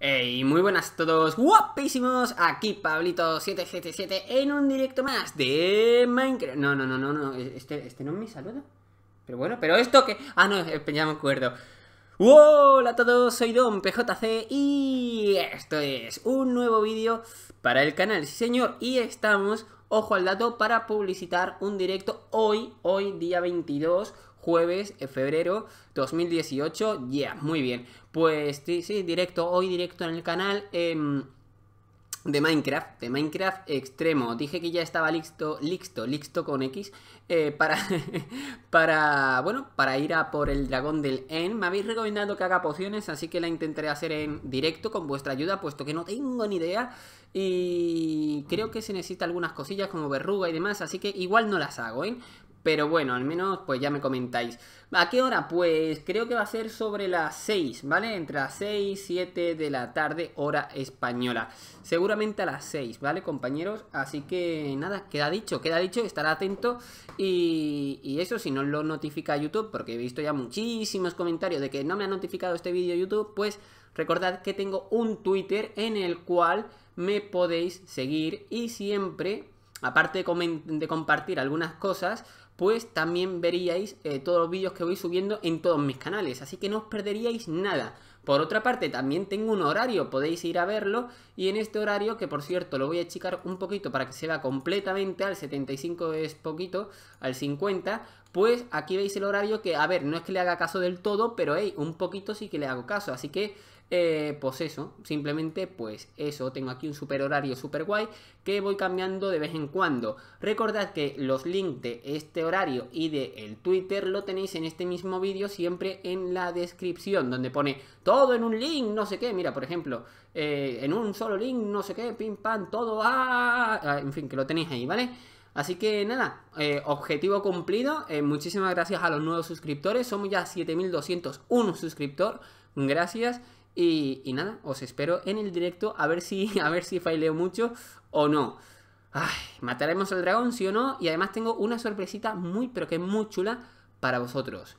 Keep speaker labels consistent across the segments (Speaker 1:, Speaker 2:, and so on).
Speaker 1: Hey, muy buenas a todos, guapísimos, aquí Pablito777 en un directo más de Minecraft No, no, no, no, no, e-, este, este no es mi saludo Pero bueno, pero esto que... Ah, no, eh, ya me acuerdo Hola a todos, soy Don PJC y esto es un nuevo vídeo para el canal, sí señor Y estamos, ojo al dato, para publicitar un directo hoy, hoy día 22 jueves, eh, febrero 2018. ya muy bien. Pues sí, directo, hoy directo en el canal. Em, de Minecraft, de Minecraft extremo. Dije que ya estaba listo, listo, listo con X eh, para, para, bueno, para ir a por el dragón del En. Me habéis recomendado que haga pociones, así que la intentaré hacer en directo con vuestra ayuda, puesto que no tengo ni idea. Y creo que se necesita algunas cosillas como verruga y demás, así que igual no las hago, ¿eh? Pero bueno, al menos pues ya me comentáis. ¿A qué hora? Pues creo que va a ser sobre las 6, ¿vale? Entre las 6 y 7 de la tarde, hora española. Seguramente a las 6, ¿vale, compañeros? Así que nada, queda dicho, queda dicho, estar atento. Y, eso, si no lo notifica YouTube, porque he visto ya muchísimos comentarios de que no me ha notificado este vídeo YouTube, pues recordad que tengo un Twitter en el cual me podéis seguir y siempre aparte de, compartir algunas cosas, pues también veríais eh, todos los vídeos que voy subiendo en todos mis canales, así que no os perderíais nada. Por otra parte, también tengo un horario, podéis ir a verlo, y en este horario, que por cierto lo voy a achicar un poquito para que se vea completamente, al 75 es poquito, al 50, pues aquí veis el horario que, a ver, no es que le haga caso del todo, pero hey, un poquito sí que le hago caso, así que... Eh, pues eso, simplemente pues eso, tengo aquí un super horario super guay que voy cambiando de vez en cuando. Recordad que los links de este horario y de el Twitter lo tenéis en este mismo vídeo, siempre en la descripción, donde pone todo en un link, no sé qué. Mira, por ejemplo, eh, en un solo link, no sé qué, pim pam, todo, ah, ah, ah, ah en fin, que lo tenéis ahí, ¿vale? Así que nada, eh, objetivo cumplido. Eh, muchísimas gracias a los nuevos suscriptores. Somos ya 7201 suscriptor. Gracias. Y, y, nada, os espero en el directo a ver si, a ver si faileo mucho o no. ¿mataremos al dragón, sí o no? Y además tengo una sorpresita muy, pero que muy chula para vosotros.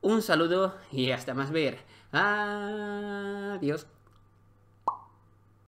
Speaker 1: Un saludo y hasta más ver. Adiós.